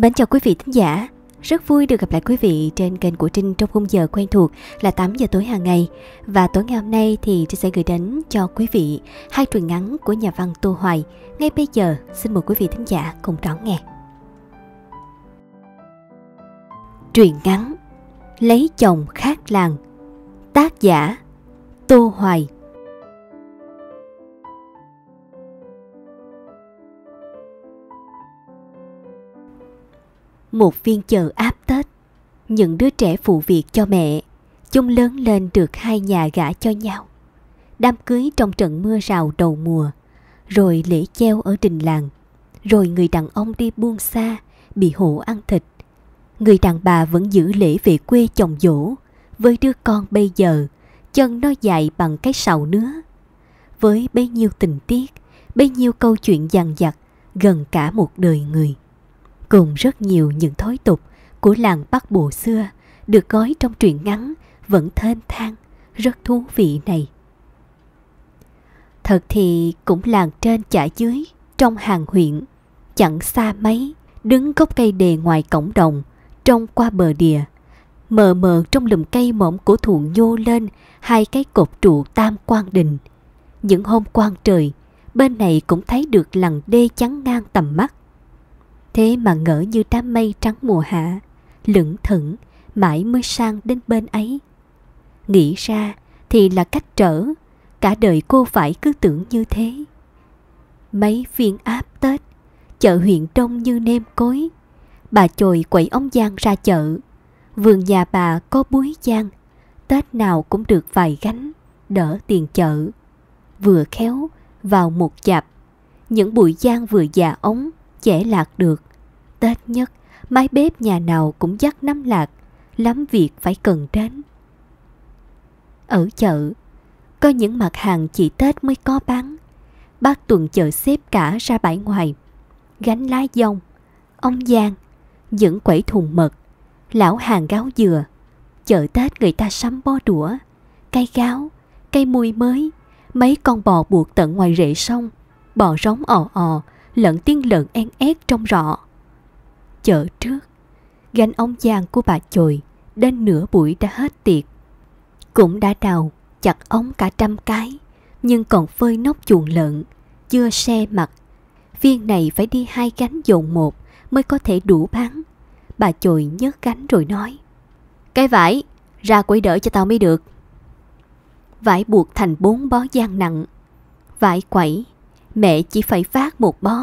Mến chào quý vị thính giả, rất vui được gặp lại quý vị trên kênh của Trinh trong khung giờ quen thuộc là 8 giờ tối hàng ngày. Và tối ngày hôm nay thì Trinh sẽ gửi đến cho quý vị hai truyện ngắn của nhà văn Tô Hoài. Ngay bây giờ, xin mời quý vị thính giả cùng đón nghe. Truyện ngắn Lấy chồng khác làng Tác giả Tô Hoài một viên chợ áp Tết. Những đứa trẻ phụ việc cho mẹ, chúng lớn lên được hai nhà gả cho nhau. Đám cưới trong trận mưa rào đầu mùa, rồi lễ treo ở đình làng, rồi người đàn ông đi buông xa, bị hổ ăn thịt. Người đàn bà vẫn giữ lễ về quê chồng dỗ, với đứa con bây giờ, chân nó dài bằng cái sào nứa. Với bấy nhiêu tình tiết, bấy nhiêu câu chuyện dằn vặt gần cả một đời người cùng rất nhiều những thói tục của làng Bắc Bộ xưa được gói trong truyện ngắn vẫn thênh thang, rất thú vị này. Thật thì cũng làng trên chả dưới, trong hàng huyện, chẳng xa mấy, đứng gốc cây đề ngoài cổng đồng, trông qua bờ đìa. Mờ mờ trong lùm cây mỏng của thụ nhô lên hai cái cột trụ tam quan đình. Những hôm quang trời, bên này cũng thấy được lằn đê chắn ngang tầm mắt. Thế mà ngỡ như đám mây trắng mùa hạ, lững thững, mãi mới sang đến bên ấy. Nghĩ ra thì là cách trở, cả đời cô phải cứ tưởng như thế. Mấy phiên áp Tết, chợ huyện đông như nêm cối. Bà chồi quậy ống giang ra chợ, vườn nhà bà có muối giang, Tết nào cũng được vài gánh, đỡ tiền chợ. Vừa khéo, vào một chạp, những bụi giang vừa già ống, chẻ lạc được. Tết nhất, mái bếp nhà nào cũng dắt năm lạc, lắm việc phải cần đến. Ở chợ, có những mặt hàng chỉ Tết mới có bán. Bác tuần chợ xếp cả ra bãi ngoài. Gánh lá dông, ông giang, những quẩy thùng mật, lão hàng gáo dừa. Chợ Tết người ta sắm bó đũa, cây gáo, cây mùi mới, mấy con bò buộc tận ngoài rễ sông, bò rống ò ò, lẫn tiếng lợn en ét trong rọ. Chợ trước, gánh ông giàng của bà chồi đến nửa buổi đã hết tiệc. Cũng đã đào, chặt ống cả trăm cái, nhưng còn phơi nóc chuồng lợn, chưa xe mặt. Viên này phải đi hai gánh dồn một mới có thể đủ bán. Bà chồi nhớ gánh rồi nói. Cái vải, ra quỷ đỡ cho tao mới được. Vải buộc thành bốn bó gian nặng. Vải quẩy, Mẹ chỉ phải phát một bó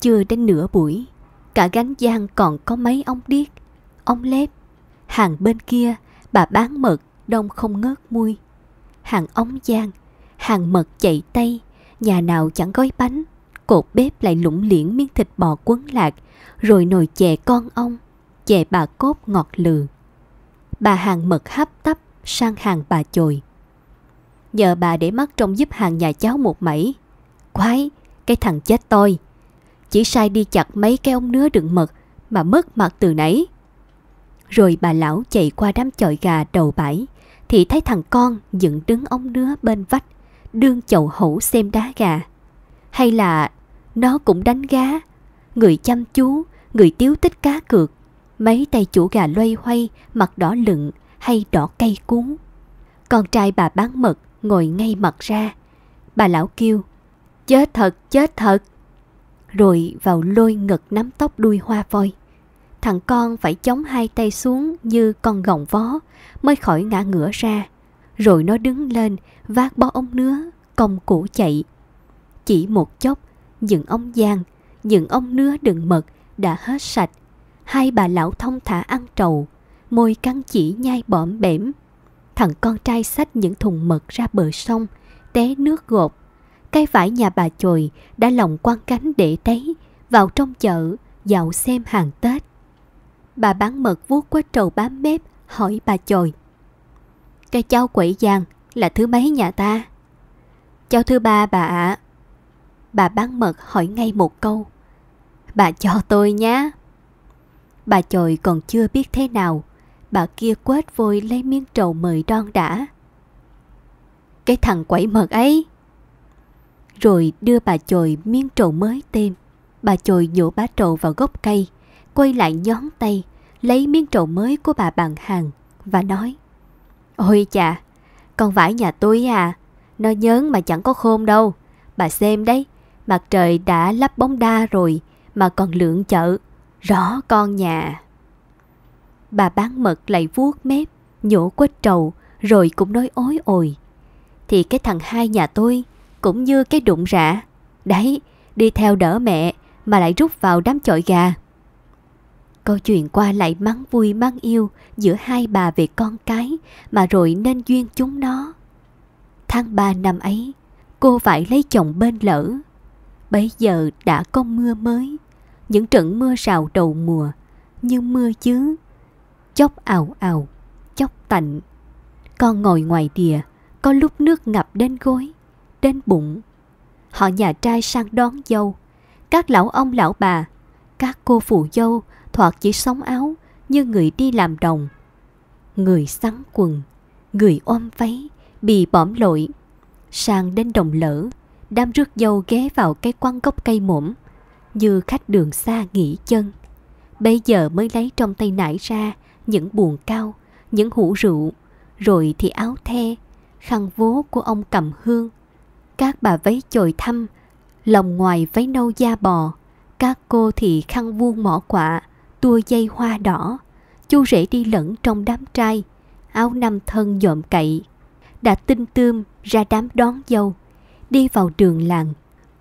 Chưa đến nửa buổi Cả gánh giang còn có mấy ông điếc Ông lép Hàng bên kia bà bán mật Đông không ngớt mui Hàng ống giang Hàng mật chạy tay Nhà nào chẳng gói bánh Cột bếp lại lũng liễn miếng thịt bò quấn lạc Rồi nồi chè con ông Chè bà cốt ngọt lừ Bà hàng mật hấp tấp sang hàng bà chồi Nhờ bà để mắt trông giúp hàng nhà cháu một mẩy quái, cái thằng chết tôi. Chỉ sai đi chặt mấy cái ống nứa đựng mật mà mất mặt từ nãy. Rồi bà lão chạy qua đám chọi gà đầu bãi, thì thấy thằng con dựng đứng ống nứa bên vách, đương chậu hổ xem đá gà. Hay là nó cũng đánh gá, người chăm chú, người tiếu tích cá cược, mấy tay chủ gà loay hoay, mặt đỏ lựng hay đỏ cây cuốn. Con trai bà bán mật ngồi ngay mặt ra. Bà lão kêu, Chết thật, chết thật. Rồi vào lôi ngực nắm tóc đuôi hoa voi. Thằng con phải chống hai tay xuống như con gọng vó mới khỏi ngã ngửa ra. Rồi nó đứng lên, vác bó ống nứa, công củ chạy. Chỉ một chốc, những ống giang, những ống nứa đựng mật đã hết sạch. Hai bà lão thông thả ăn trầu, môi căng chỉ nhai bõm bẻm. Thằng con trai xách những thùng mật ra bờ sông, té nước gột cái vải nhà bà chồi đã lòng quan cánh để đấy, vào trong chợ, dạo xem hàng Tết. Bà bán mật vuốt qua trầu bám mép, hỏi bà chồi. Cái cháu quẩy giang là thứ mấy nhà ta? Cháu thứ ba bà ạ. Bà bán mật hỏi ngay một câu. Bà cho tôi nhá. Bà chồi còn chưa biết thế nào. Bà kia quết vôi lấy miếng trầu mời đoan đã. Cái thằng quẩy mật ấy rồi đưa bà chồi miếng trầu mới tên. Bà chồi nhổ bá trầu vào gốc cây, quay lại nhón tay, lấy miếng trầu mới của bà bạn hàng và nói Ôi chà, con vải nhà tôi à, nó nhớn mà chẳng có khôn đâu. Bà xem đấy, mặt trời đã lắp bóng đa rồi mà còn lượng chợ, rõ con nhà. Bà bán mật lại vuốt mép, nhổ quết trầu rồi cũng nói ối ồi. Thì cái thằng hai nhà tôi cũng như cái đụng rạ. Đấy, đi theo đỡ mẹ mà lại rút vào đám chọi gà. Câu chuyện qua lại mắng vui mắng yêu giữa hai bà về con cái mà rồi nên duyên chúng nó. Tháng 3 năm ấy, cô phải lấy chồng bên lỡ. Bây giờ đã có mưa mới, những trận mưa rào đầu mùa như mưa chứ. chốc ào ào, chốc tạnh. Con ngồi ngoài đìa, có lúc nước ngập đến gối đến bụng. Họ nhà trai sang đón dâu. Các lão ông lão bà, các cô phụ dâu thoạt chỉ sống áo như người đi làm đồng. Người sắn quần, người ôm váy, bị bõm lội. Sang đến đồng lỡ, đam rước dâu ghé vào cái quăng gốc cây mũm, như khách đường xa nghỉ chân. Bây giờ mới lấy trong tay nải ra những buồn cao, những hũ rượu, rồi thì áo the, khăn vố của ông cầm hương, các bà váy chồi thăm, lòng ngoài váy nâu da bò, các cô thì khăn vuông mỏ quả, tua dây hoa đỏ, chu rể đi lẫn trong đám trai, áo năm thân dộm cậy, đã tinh tươm ra đám đón dâu, đi vào đường làng.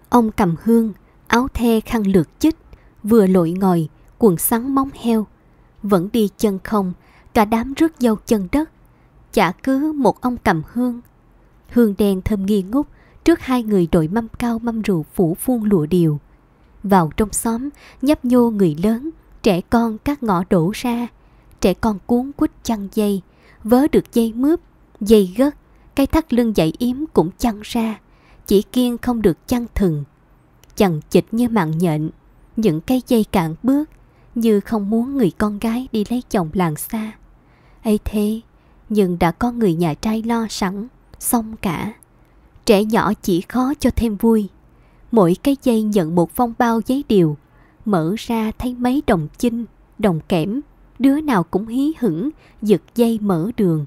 Ông cầm hương, áo the khăn lượt chích, vừa lội ngồi, quần sắn móng heo, vẫn đi chân không, cả đám rước dâu chân đất. Chả cứ một ông cầm hương, hương đen thơm nghi ngút, trước hai người đội mâm cao mâm rượu phủ phun lụa điều. Vào trong xóm, nhấp nhô người lớn, trẻ con các ngõ đổ ra, trẻ con cuốn quýt chăn dây, vớ được dây mướp, dây gất, cái thắt lưng dậy yếm cũng chăn ra, chỉ kiên không được chăn thừng. Chằng chịch như mạng nhện, những cái dây cạn bước, như không muốn người con gái đi lấy chồng làng xa. ấy thế, nhưng đã có người nhà trai lo sẵn, xong cả. Trẻ nhỏ chỉ khó cho thêm vui. Mỗi cái dây nhận một phong bao giấy điều, mở ra thấy mấy đồng chinh, đồng kẽm, đứa nào cũng hí hửng, giật dây mở đường.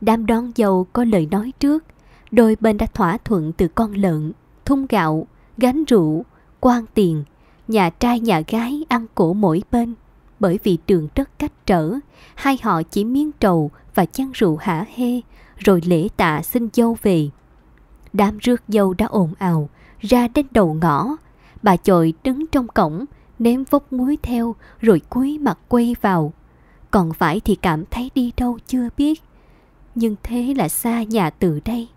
Đám đón dâu có lời nói trước, đôi bên đã thỏa thuận từ con lợn, thung gạo, gánh rượu, quan tiền, nhà trai nhà gái ăn cổ mỗi bên. Bởi vì đường rất cách trở, hai họ chỉ miếng trầu và chăn rượu hả hê, rồi lễ tạ xin dâu về. Đám rước dâu đã ồn ào, ra đến đầu ngõ. Bà chội đứng trong cổng, ném vốc muối theo rồi cúi mặt quay vào. Còn phải thì cảm thấy đi đâu chưa biết. Nhưng thế là xa nhà từ đây.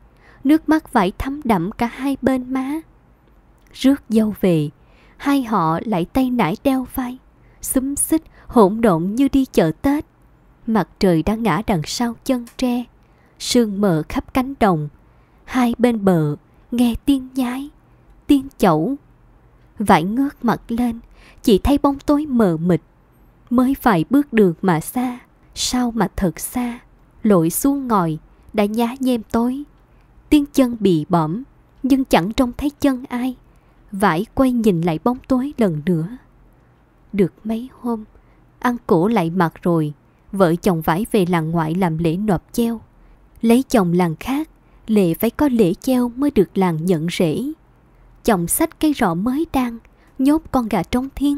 Nước mắt vải thấm đậm cả hai bên má. Rước dâu về, hai họ lại tay nải đeo vai. Xúm xích, hỗn độn như đi chợ Tết. Mặt trời đã ngã đằng sau chân tre. Sương mờ khắp cánh đồng, hai bên bờ nghe tiếng nhái tiếng chẩu vải ngước mặt lên chỉ thấy bóng tối mờ mịt mới phải bước đường mà xa sao mà thật xa lội xuống ngòi đã nhá nhem tối tiếng chân bị bõm nhưng chẳng trông thấy chân ai vải quay nhìn lại bóng tối lần nữa được mấy hôm ăn cổ lại mặt rồi vợ chồng vải về làng ngoại làm lễ nộp treo lấy chồng làng khác lệ phải có lễ treo mới được làng nhận rễ. Chồng sách cây rọ mới đang, nhốt con gà trống thiến,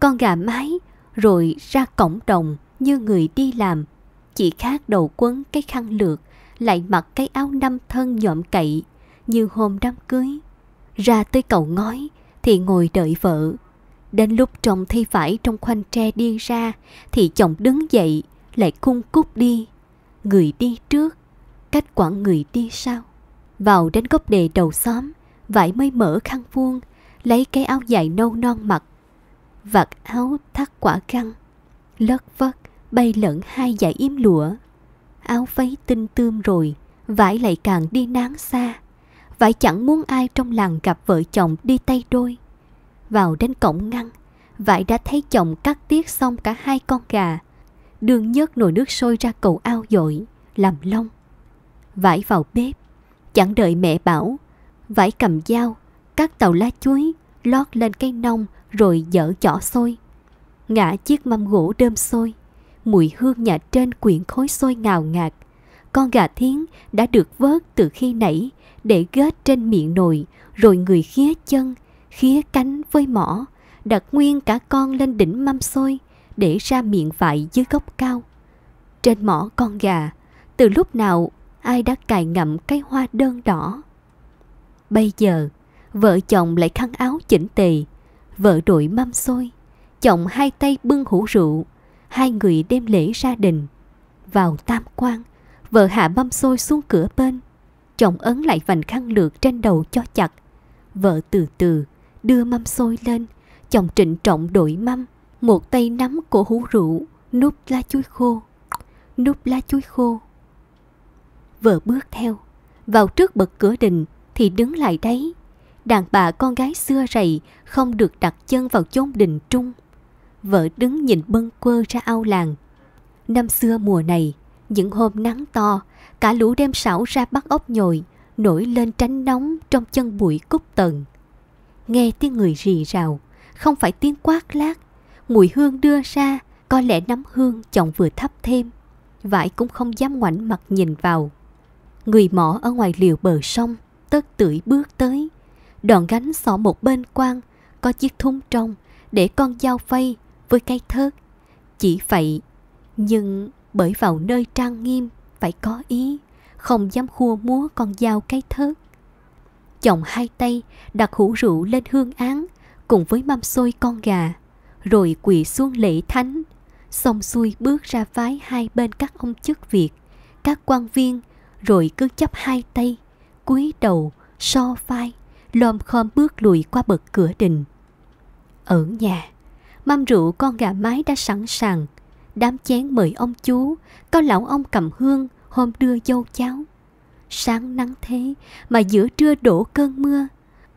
con gà mái, rồi ra cổng đồng như người đi làm. Chỉ khác đầu quấn cái khăn lược, lại mặc cái áo năm thân nhộm cậy, như hôm đám cưới. Ra tới cầu ngói, thì ngồi đợi vợ. Đến lúc chồng thi phải trong khoanh tre đi ra, thì chồng đứng dậy, lại cung cúp đi. Người đi trước Khách quẳng người đi sao Vào đến gốc đề đầu xóm Vải mới mở khăn vuông Lấy cái áo dài nâu non mặc Vạt áo thắt quả găng Lất vất bay lẫn hai dải yếm lụa Áo váy tinh tươm rồi Vải lại càng đi nán xa Vải chẳng muốn ai trong làng gặp vợ chồng đi tay đôi Vào đến cổng ngăn Vải đã thấy chồng cắt tiết xong cả hai con gà Đường nhớt nồi nước sôi ra cầu ao dội Làm lông Vải vào bếp Chẳng đợi mẹ bảo Vải cầm dao Cắt tàu lá chuối Lót lên cái nông Rồi dở chỏ xôi Ngã chiếc mâm gỗ đơm xôi Mùi hương nhà trên quyện khối xôi ngào ngạt Con gà thiến đã được vớt từ khi nãy Để ghét trên miệng nồi Rồi người khía chân Khía cánh với mỏ Đặt nguyên cả con lên đỉnh mâm xôi Để ra miệng vải dưới gốc cao Trên mỏ con gà từ lúc nào ai đã cài ngậm cái hoa đơn đỏ. Bây giờ, vợ chồng lại khăn áo chỉnh tề, vợ đội mâm xôi, chồng hai tay bưng hũ rượu, hai người đem lễ gia đình. Vào tam quan, vợ hạ mâm xôi xuống cửa bên, chồng ấn lại vành khăn lược trên đầu cho chặt. Vợ từ từ đưa mâm xôi lên, chồng trịnh trọng đội mâm, một tay nắm cổ hũ rượu, núp lá chuối khô. Núp lá chuối khô, vợ bước theo. Vào trước bậc cửa đình thì đứng lại đấy. Đàn bà con gái xưa rầy không được đặt chân vào chốn đình trung. Vợ đứng nhìn bâng quơ ra ao làng. Năm xưa mùa này, những hôm nắng to, cả lũ đem sảo ra bắt ốc nhồi, nổi lên tránh nóng trong chân bụi cúc tần. Nghe tiếng người rì rào, không phải tiếng quát lát, mùi hương đưa ra, có lẽ nắm hương chồng vừa thắp thêm. Vải cũng không dám ngoảnh mặt nhìn vào người mỏ ở ngoài liều bờ sông, tất tưởi bước tới. đoạn gánh xỏ một bên quan có chiếc thúng trong để con dao phay với cái thớt. Chỉ vậy, nhưng bởi vào nơi trang nghiêm phải có ý, không dám khua múa con dao cái thớt. Chồng hai tay đặt hũ rượu lên hương án cùng với mâm xôi con gà, rồi quỳ xuống lễ thánh, xong xuôi bước ra vái hai bên các ông chức việc, các quan viên, rồi cứ chấp hai tay, cúi đầu, so vai, lom khom bước lùi qua bậc cửa đình. Ở nhà, mâm rượu con gà mái đã sẵn sàng, đám chén mời ông chú, có lão ông cầm hương hôm đưa dâu cháu. Sáng nắng thế mà giữa trưa đổ cơn mưa,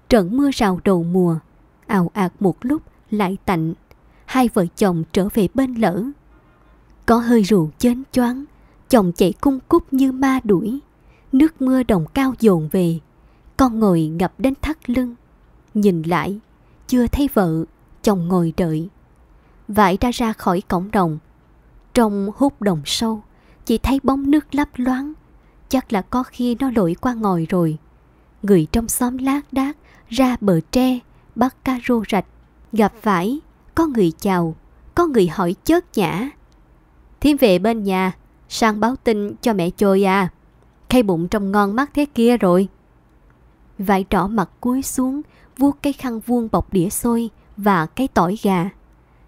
trận mưa rào đầu mùa, ào ạt một lúc lại tạnh, hai vợ chồng trở về bên lỡ. Có hơi rượu chến choáng, chồng chạy cung cúc như ma đuổi nước mưa đồng cao dồn về con ngồi ngập đến thắt lưng nhìn lại chưa thấy vợ chồng ngồi đợi vải ra ra khỏi cổng đồng trong hút đồng sâu chỉ thấy bóng nước lấp loáng chắc là có khi nó lội qua ngồi rồi người trong xóm lác đác ra bờ tre bắt cá rô rạch gặp vải có người chào có người hỏi chớt nhã thiếm về bên nhà sang báo tin cho mẹ chơi à. Khay bụng trông ngon mắt thế kia rồi. Vải trỏ mặt cúi xuống, vuốt cái khăn vuông bọc đĩa xôi và cái tỏi gà.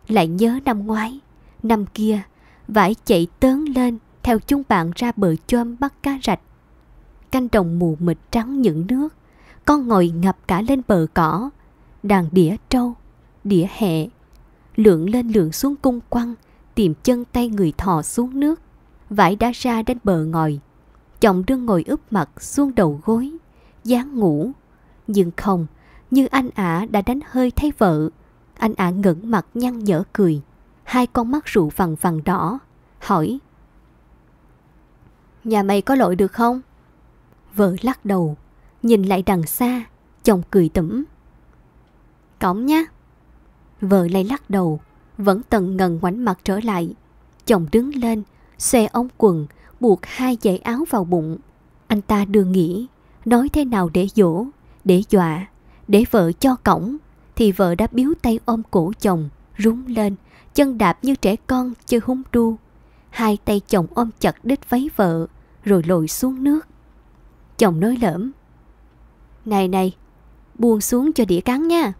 Lại nhớ năm ngoái, năm kia, vải chạy tớn lên theo chúng bạn ra bờ chôm bắt cá rạch. Canh đồng mù mịt trắng những nước, con ngồi ngập cả lên bờ cỏ, đàn đĩa trâu, đĩa hẹ, lượn lên lượn xuống cung quăng, tìm chân tay người thò xuống nước vải đã ra đến bờ ngồi Chồng đương ngồi úp mặt xuống đầu gối, dáng ngủ. Nhưng không, như anh ả đã đánh hơi thấy vợ. Anh ả à ngẩng mặt nhăn nhở cười, hai con mắt rụ vằn vằn đỏ, hỏi. Nhà mày có lội được không? Vợ lắc đầu, nhìn lại đằng xa, chồng cười tủm. Cổng nhá. Vợ lại lắc đầu, vẫn tần ngần ngoảnh mặt trở lại. Chồng đứng lên, xe ống quần, buộc hai dãy áo vào bụng. Anh ta đường nghĩ, nói thế nào để dỗ, để dọa, để vợ cho cổng, thì vợ đã biếu tay ôm cổ chồng, rúng lên, chân đạp như trẻ con chơi hung đu. Hai tay chồng ôm chặt đít váy vợ, rồi lội xuống nước. Chồng nói lỡm. Này này, buông xuống cho đĩa cắn nha.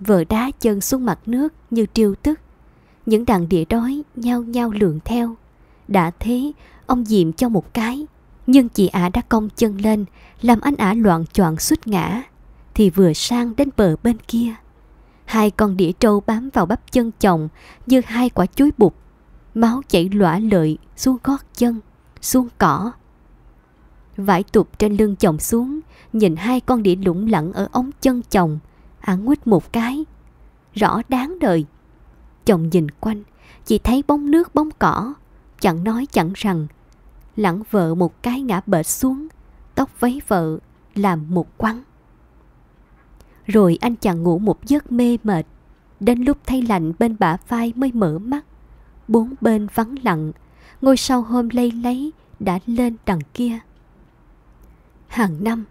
Vợ đá chân xuống mặt nước như triêu tức. Những đàn đĩa đói nhau nhau lượn theo. Đã thế, ông Diệm cho một cái. Nhưng chị ả đã cong chân lên, làm anh ả loạn choạng suýt ngã. Thì vừa sang đến bờ bên kia. Hai con đĩa trâu bám vào bắp chân chồng như hai quả chuối bụt. Máu chảy lõa lợi xuống gót chân, xuống cỏ. Vải tụt trên lưng chồng xuống, nhìn hai con đĩa lủng lẳng ở ống chân chồng, ả à, nguýt một cái. Rõ đáng đời. Chồng nhìn quanh, chỉ thấy bóng nước bóng cỏ, chẳng nói chẳng rằng. Lẳng vợ một cái ngã bệt xuống, tóc váy vợ làm một quăng. Rồi anh chàng ngủ một giấc mê mệt, đến lúc thay lạnh bên bả vai mới mở mắt. Bốn bên vắng lặng, ngôi sao hôm lây lấy đã lên đằng kia. Hàng năm,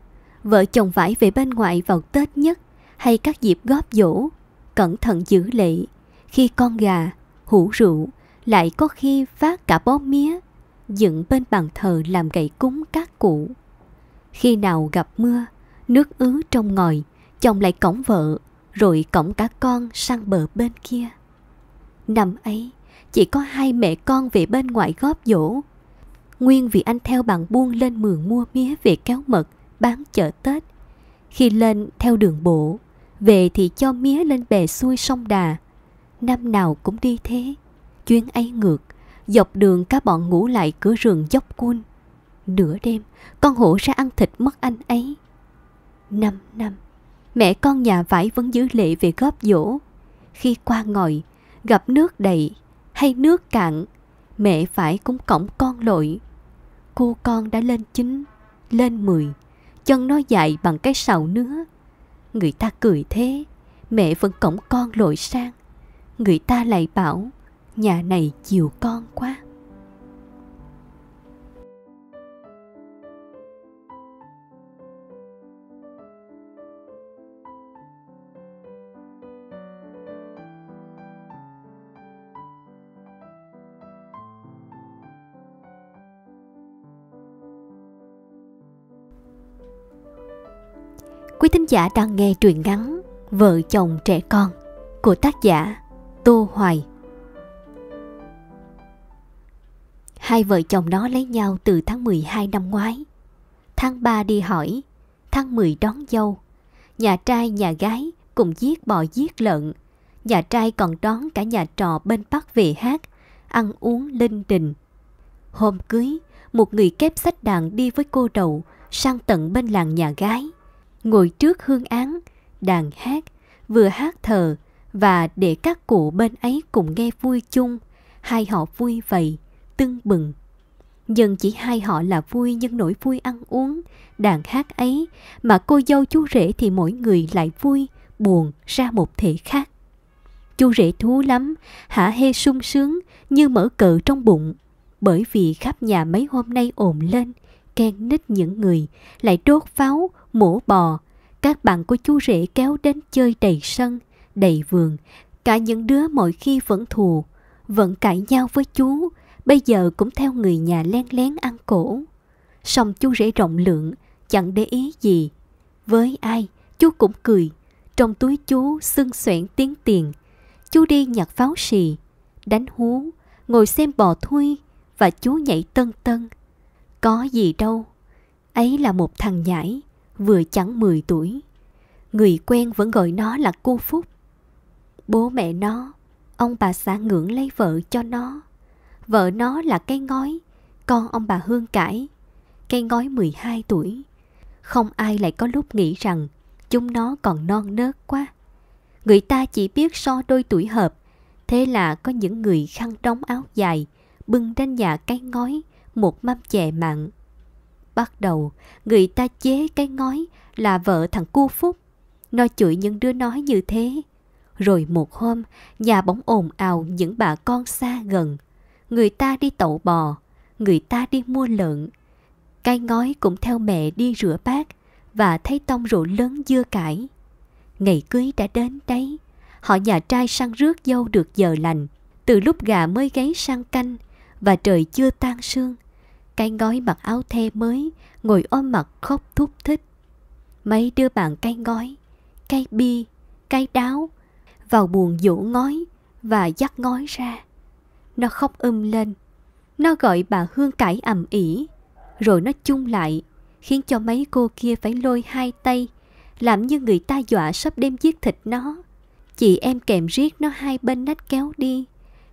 vợ chồng vải về bên ngoại vào Tết nhất hay các dịp góp dỗ, cẩn thận giữ lệ, khi con gà, hủ rượu, lại có khi vác cả bó mía, dựng bên bàn thờ làm gậy cúng các cụ. Khi nào gặp mưa, nước ứ trong ngòi, chồng lại cổng vợ, rồi cổng cả con sang bờ bên kia. Năm ấy, chỉ có hai mẹ con về bên ngoại góp dỗ. Nguyên vì anh theo bạn buôn lên mường mua mía về kéo mật, bán chợ Tết. Khi lên theo đường bộ, về thì cho mía lên bè xuôi sông Đà, năm nào cũng đi thế. Chuyến ấy ngược, dọc đường cả bọn ngủ lại cửa rừng dốc cun. Nửa đêm, con hổ ra ăn thịt mất anh ấy. Năm năm, mẹ con nhà vải vẫn giữ lệ về góp dỗ. Khi qua ngồi gặp nước đầy hay nước cạn, mẹ phải cũng cõng con lội. Cô con đã lên chín, lên mười, chân nó dài bằng cái sào nứa. Người ta cười thế, mẹ vẫn cõng con lội sang người ta lại bảo nhà này chiều con quá Quý thính giả đang nghe truyện ngắn Vợ chồng trẻ con của tác giả Tô Hoài Hai vợ chồng nó lấy nhau từ tháng 12 năm ngoái. Tháng 3 đi hỏi, tháng 10 đón dâu. Nhà trai nhà gái cùng giết bò giết lợn. Nhà trai còn đón cả nhà trò bên Bắc về hát, ăn uống linh đình. Hôm cưới, một người kép sách đàn đi với cô đầu sang tận bên làng nhà gái. Ngồi trước hương án, đàn hát, vừa hát thờ, và để các cụ bên ấy cùng nghe vui chung hai họ vui vậy tưng bừng nhưng chỉ hai họ là vui nhưng nỗi vui ăn uống đàn hát ấy mà cô dâu chú rể thì mỗi người lại vui buồn ra một thể khác chú rể thú lắm hả hê sung sướng như mở cờ trong bụng bởi vì khắp nhà mấy hôm nay ồn lên ken nít những người lại đốt pháo mổ bò các bạn của chú rể kéo đến chơi đầy sân đầy vườn cả những đứa mọi khi vẫn thù vẫn cãi nhau với chú bây giờ cũng theo người nhà len lén ăn cổ song chú rể rộng lượng chẳng để ý gì với ai chú cũng cười trong túi chú xưng xoẻn tiếng tiền chú đi nhặt pháo xì đánh hú ngồi xem bò thui và chú nhảy tân tân có gì đâu ấy là một thằng nhãi vừa chẳng 10 tuổi người quen vẫn gọi nó là cô phúc Bố mẹ nó, ông bà xã ngưỡng lấy vợ cho nó. Vợ nó là cái ngói, con ông bà Hương cải. Cây ngói 12 tuổi. Không ai lại có lúc nghĩ rằng chúng nó còn non nớt quá. Người ta chỉ biết so đôi tuổi hợp. Thế là có những người khăn đóng áo dài, bưng đến nhà cái ngói, một mâm chè mặn. Bắt đầu, người ta chế cái ngói là vợ thằng cu Phúc. Nó chửi những đứa nói như thế rồi một hôm, nhà bóng ồn ào những bà con xa gần. Người ta đi tậu bò, người ta đi mua lợn. Cái ngói cũng theo mẹ đi rửa bát và thấy tông rượu lớn dưa cải. Ngày cưới đã đến đấy. Họ nhà trai săn rước dâu được giờ lành. Từ lúc gà mới gáy sang canh và trời chưa tan sương. Cái ngói mặc áo thê mới, ngồi ôm mặt khóc thúc thích. Mấy đưa bạn cây ngói, cây bi, cây đáo – vào buồn dỗ ngói và dắt ngói ra. Nó khóc um lên. Nó gọi bà Hương cãi ầm ĩ, rồi nó chung lại, khiến cho mấy cô kia phải lôi hai tay, làm như người ta dọa sắp đem giết thịt nó. Chị em kèm riết nó hai bên nách kéo đi,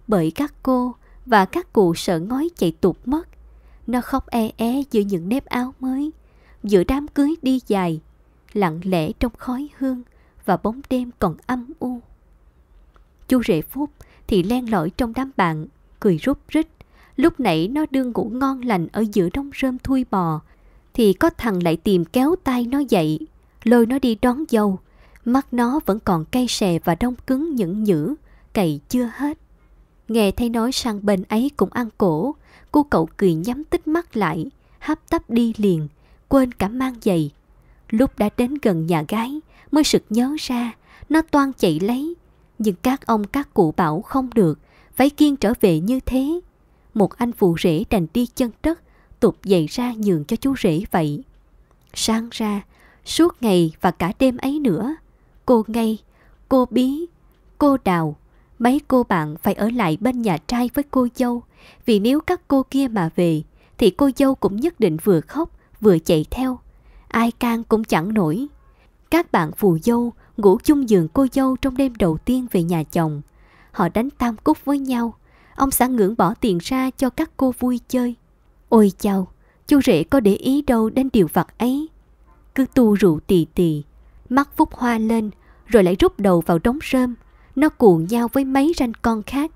bởi các cô và các cụ sợ ngói chạy tụt mất. Nó khóc e é giữa những nếp áo mới, giữa đám cưới đi dài, lặng lẽ trong khói hương và bóng đêm còn âm u. Chú rể Phúc thì len lỏi trong đám bạn, cười rút rít. Lúc nãy nó đương ngủ ngon lành ở giữa đống rơm thui bò, thì có thằng lại tìm kéo tay nó dậy, lôi nó đi đón dâu. Mắt nó vẫn còn cay xè và đông cứng những nhữ, cày chưa hết. Nghe thấy nói sang bên ấy cũng ăn cổ, cô cậu cười nhắm tít mắt lại, hấp tấp đi liền, quên cả mang giày. Lúc đã đến gần nhà gái, mới sực nhớ ra, nó toan chạy lấy, nhưng các ông các cụ bảo không được, phải kiên trở về như thế. Một anh phụ rể đành đi chân đất, tục dậy ra nhường cho chú rể vậy. Sáng ra, suốt ngày và cả đêm ấy nữa, cô ngay, cô bí, cô đào, mấy cô bạn phải ở lại bên nhà trai với cô dâu, vì nếu các cô kia mà về, thì cô dâu cũng nhất định vừa khóc vừa chạy theo. Ai can cũng chẳng nổi. Các bạn phù dâu ngủ chung giường cô dâu trong đêm đầu tiên về nhà chồng. Họ đánh tam cúc với nhau. Ông xã ngưỡng bỏ tiền ra cho các cô vui chơi. Ôi chào, chú rể có để ý đâu đến điều vặt ấy. Cứ tu rượu tì tì, mắt vút hoa lên, rồi lại rút đầu vào đống rơm. Nó cuộn nhau với mấy ranh con khác.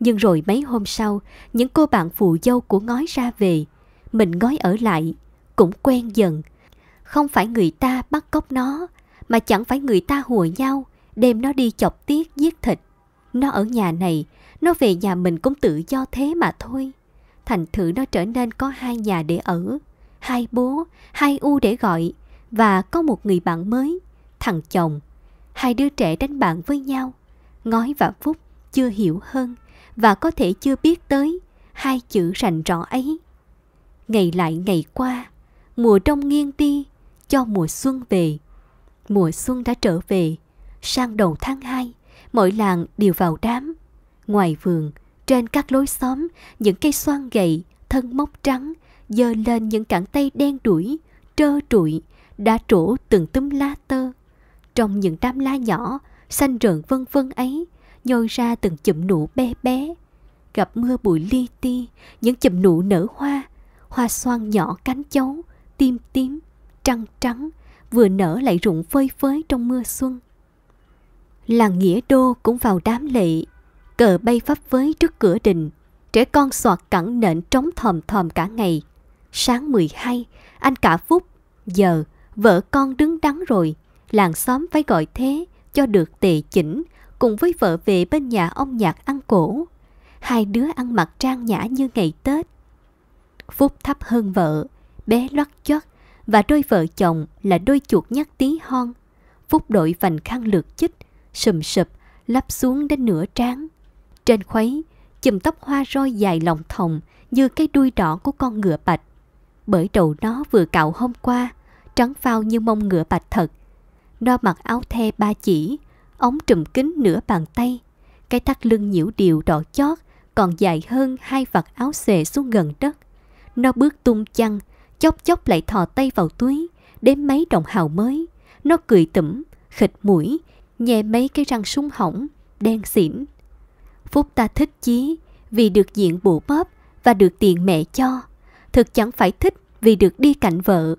Nhưng rồi mấy hôm sau, những cô bạn phụ dâu của ngói ra về. Mình ngói ở lại, cũng quen dần. Không phải người ta bắt cóc nó, mà chẳng phải người ta hùa nhau, đem nó đi chọc tiết giết thịt. Nó ở nhà này, nó về nhà mình cũng tự do thế mà thôi. Thành thử nó trở nên có hai nhà để ở, hai bố, hai u để gọi và có một người bạn mới, thằng chồng. Hai đứa trẻ đánh bạn với nhau, ngói và phúc chưa hiểu hơn và có thể chưa biết tới hai chữ rành rõ ấy. Ngày lại ngày qua, mùa đông nghiêng đi, cho mùa xuân về mùa xuân đã trở về. Sang đầu tháng 2, mỗi làng đều vào đám. Ngoài vườn, trên các lối xóm, những cây xoan gậy, thân mốc trắng, dơ lên những cẳng tay đen đuổi, trơ trụi, đã trổ từng túm lá tơ. Trong những đám lá nhỏ, xanh rợn vân vân ấy, nhôi ra từng chùm nụ bé bé. Gặp mưa bụi li ti, những chùm nụ nở hoa, hoa xoan nhỏ cánh chấu, tim tím, trăng trắng, vừa nở lại rụng phơi phới trong mưa xuân. Làng Nghĩa Đô cũng vào đám lệ, cờ bay pháp phới trước cửa đình, trẻ con soạt cẳng nện trống thòm thòm cả ngày. Sáng 12, anh cả phút giờ, vợ con đứng đắn rồi, làng xóm phải gọi thế cho được tề chỉnh cùng với vợ về bên nhà ông nhạc ăn cổ. Hai đứa ăn mặc trang nhã như ngày Tết. Phúc thấp hơn vợ, bé loắt chót và đôi vợ chồng là đôi chuột nhắt tí hon. Phúc đội vành khăn lượt chích, sùm sụp, lắp xuống đến nửa trán. Trên khuấy, chùm tóc hoa roi dài lòng thòng như cái đuôi đỏ của con ngựa bạch. Bởi đầu nó vừa cạo hôm qua, trắng phao như mông ngựa bạch thật. Nó mặc áo the ba chỉ, ống trùm kính nửa bàn tay. Cái thắt lưng nhiễu điều đỏ chót còn dài hơn hai vạt áo xề xuống gần đất. Nó bước tung chăng, chốc chốc lại thò tay vào túi, đếm mấy đồng hào mới. Nó cười tủm, khịt mũi, nhè mấy cái răng sung hỏng, đen xỉn. Phúc ta thích chí vì được diện bộ bóp và được tiền mẹ cho. Thực chẳng phải thích vì được đi cạnh vợ.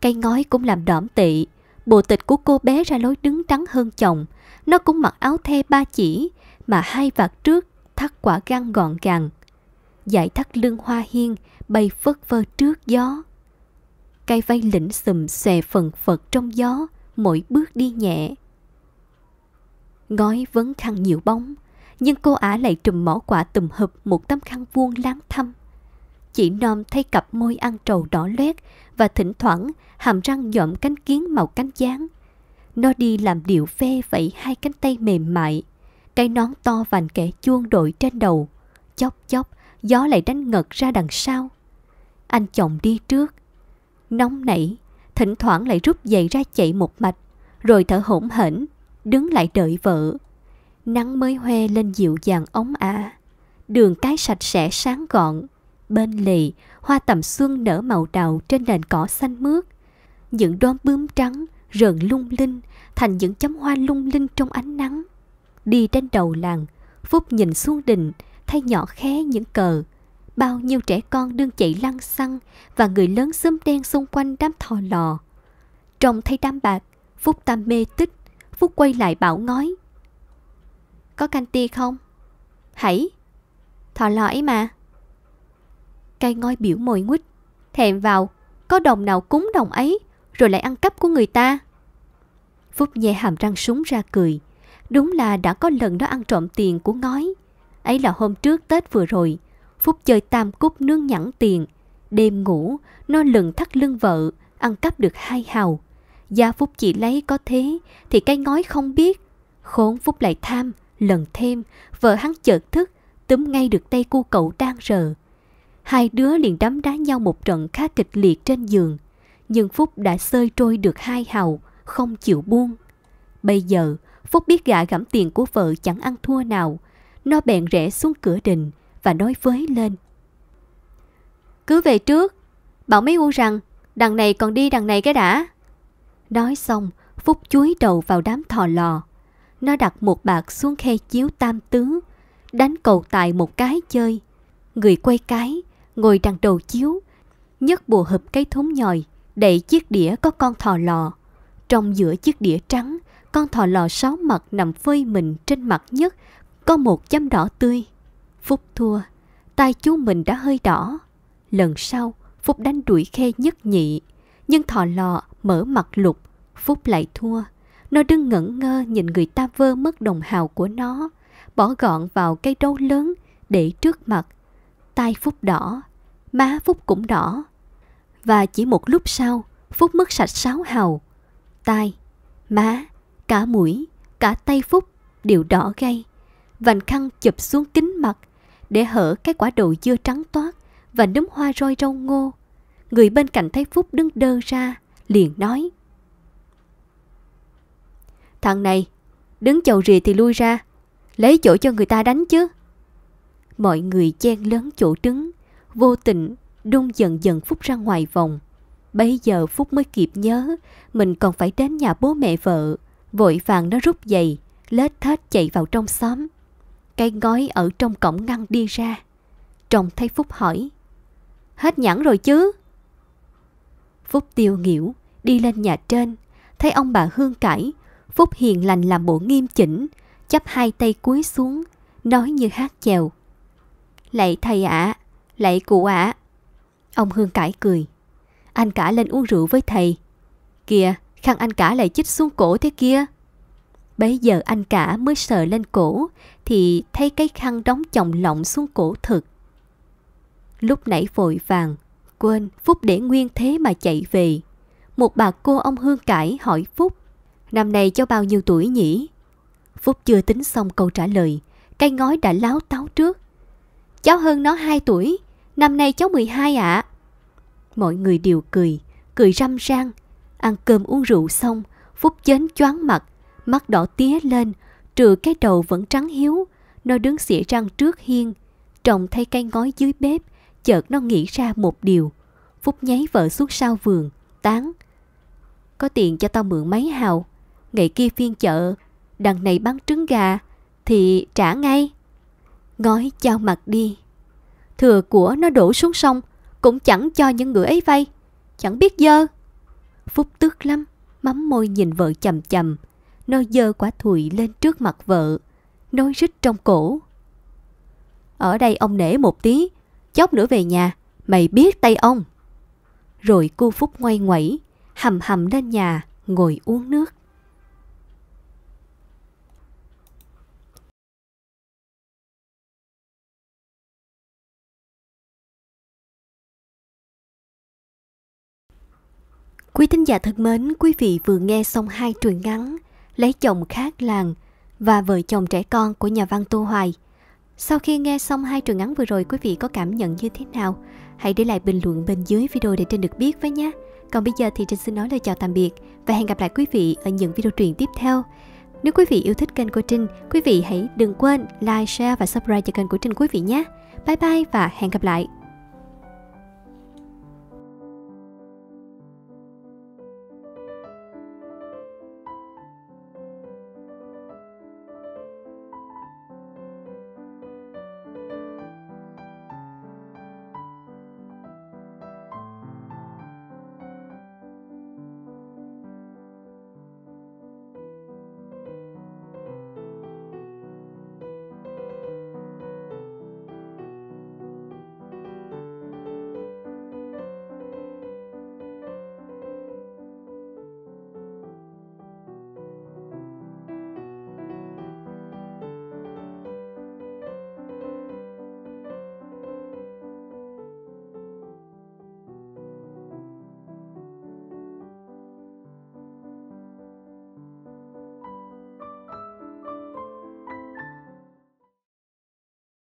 Cây ngói cũng làm đỏm tệ. Bộ tịch của cô bé ra lối đứng trắng hơn chồng. Nó cũng mặc áo the ba chỉ mà hai vạt trước thắt quả găng gọn gàng. giải thắt lưng hoa hiên bay phất phơ trước gió. Cây vây lĩnh xùm xòe phần phật trong gió Mỗi bước đi nhẹ Ngói vấn khăn nhiều bóng Nhưng cô ả lại trùm mỏ quả tùm hụp Một tấm khăn vuông láng thăm chỉ nom thấy cặp môi ăn trầu đỏ loét Và thỉnh thoảng hàm răng nhộm cánh kiến màu cánh gián Nó đi làm điệu phê vẫy hai cánh tay mềm mại Cái nón to vành kẻ chuông đội trên đầu Chóp chóp, gió lại đánh ngật ra đằng sau Anh chồng đi trước nóng nảy, thỉnh thoảng lại rút dậy ra chạy một mạch, rồi thở hổn hển, đứng lại đợi vợ. Nắng mới hoe lên dịu dàng ống ả. Đường cái sạch sẽ sáng gọn, bên lì, hoa tầm xuân nở màu đào trên nền cỏ xanh mướt. Những đốm bướm trắng rợn lung linh thành những chấm hoa lung linh trong ánh nắng. Đi trên đầu làng, Phúc nhìn xuống đình, thay nhỏ khé những cờ, bao nhiêu trẻ con đương chạy lăn xăng và người lớn xúm đen xung quanh đám thò lò. Trông thấy đám bạc, Phúc Tam mê tích, Phúc quay lại bảo ngói. Có canh ti không? Hãy, thò lò ấy mà. Cây ngói biểu mồi nguýt, thèm vào, có đồng nào cúng đồng ấy, rồi lại ăn cắp của người ta. Phúc nhẹ hàm răng súng ra cười. Đúng là đã có lần nó ăn trộm tiền của ngói. Ấy là hôm trước Tết vừa rồi. Phúc chơi tam cúc nương nhẵn tiền. Đêm ngủ, nó lần thắt lưng vợ, ăn cắp được hai hào. Gia Phúc chỉ lấy có thế, thì cái ngói không biết. Khốn Phúc lại tham, lần thêm, vợ hắn chợt thức, túm ngay được tay cu cậu đang rờ. Hai đứa liền đấm đá nhau một trận khá kịch liệt trên giường. Nhưng Phúc đã sơi trôi được hai hào, không chịu buông. Bây giờ, Phúc biết gã gẫm tiền của vợ chẳng ăn thua nào. Nó bèn rẽ xuống cửa đình, và nói với lên. Cứ về trước, bảo mấy u rằng đằng này còn đi đằng này cái đã. Nói xong, Phúc chuối đầu vào đám thò lò. Nó đặt một bạc xuống khe chiếu tam tứ, đánh cầu tài một cái chơi. Người quay cái, ngồi đằng đầu chiếu, nhấc bùa hụp cái thúng nhòi, đậy chiếc đĩa có con thò lò. Trong giữa chiếc đĩa trắng, con thò lò sáu mặt nằm phơi mình trên mặt nhất, có một chấm đỏ tươi. Phúc thua, tay chú mình đã hơi đỏ. Lần sau, Phúc đánh đuổi khe nhất nhị, nhưng thọ lò mở mặt lục, Phúc lại thua. Nó đứng ngẩn ngơ nhìn người ta vơ mất đồng hào của nó, bỏ gọn vào cây đấu lớn để trước mặt. Tai Phúc đỏ, má Phúc cũng đỏ. Và chỉ một lúc sau, Phúc mất sạch sáu hào. Tai, má, cả mũi, cả tay Phúc đều đỏ gay. Vành khăn chụp xuống kính mặt, để hở cái quả đậu dưa trắng toát và nấm hoa roi rau ngô. Người bên cạnh thấy Phúc đứng đơ ra, liền nói. Thằng này, đứng chầu rìa thì lui ra, lấy chỗ cho người ta đánh chứ. Mọi người chen lớn chỗ đứng, vô tình đung dần dần Phúc ra ngoài vòng. Bây giờ Phúc mới kịp nhớ, mình còn phải đến nhà bố mẹ vợ, vội vàng nó rút giày, lết thết chạy vào trong xóm. Cây gói ở trong cổng ngăn đi ra. Trọng thấy Phúc hỏi. Hết nhãn rồi chứ? Phúc tiêu nghỉu, đi lên nhà trên. Thấy ông bà Hương cãi. Phúc hiền lành làm bộ nghiêm chỉnh. Chắp hai tay cúi xuống. Nói như hát chèo. Lạy thầy ạ, à, lạy cụ ạ. À. Ông Hương cãi cười. Anh cả lên uống rượu với thầy. Kìa, khăn anh cả lại chích xuống cổ thế kia. Bấy giờ anh cả mới sờ lên cổ thì thấy cái khăn đóng chồng lọng xuống cổ thực. Lúc nãy vội vàng, quên Phúc để nguyên thế mà chạy về. Một bà cô ông Hương cải hỏi Phúc, năm nay cho bao nhiêu tuổi nhỉ? Phúc chưa tính xong câu trả lời, cây ngói đã láo táo trước. Cháu hơn nó 2 tuổi, năm nay cháu 12 ạ. À. Mọi người đều cười, cười răm rang. Ăn cơm uống rượu xong, Phúc chến choáng mặt, mắt đỏ tía lên, trừ cái đầu vẫn trắng hiếu, nó đứng xỉa răng trước hiên, trồng thay cây ngói dưới bếp, chợt nó nghĩ ra một điều. phút nháy vợ suốt sau vườn, tán. Có tiền cho tao mượn mấy hào, ngày kia phiên chợ, đằng này bán trứng gà, thì trả ngay. Ngói trao mặt đi. Thừa của nó đổ xuống sông, cũng chẳng cho những người ấy vay. Chẳng biết dơ. Phúc tức lắm, mắm môi nhìn vợ chầm chầm, nó dơ quả thùi lên trước mặt vợ, nói rít trong cổ. Ở đây ông nể một tí, chốc nữa về nhà, mày biết tay ông. Rồi cô Phúc ngoay ngoẩy, hầm hầm lên nhà, ngồi uống nước. Quý thính giả thân mến, quý vị vừa nghe xong hai truyện ngắn lấy chồng khác làng và vợ chồng trẻ con của nhà văn Tô Hoài. Sau khi nghe xong hai truyện ngắn vừa rồi quý vị có cảm nhận như thế nào? Hãy để lại bình luận bên dưới video để Trinh được biết với nhé. Còn bây giờ thì Trinh xin nói lời chào tạm biệt và hẹn gặp lại quý vị ở những video truyện tiếp theo. Nếu quý vị yêu thích kênh của Trinh, quý vị hãy đừng quên like, share và subscribe cho kênh của Trinh quý vị nhé. Bye bye và hẹn gặp lại!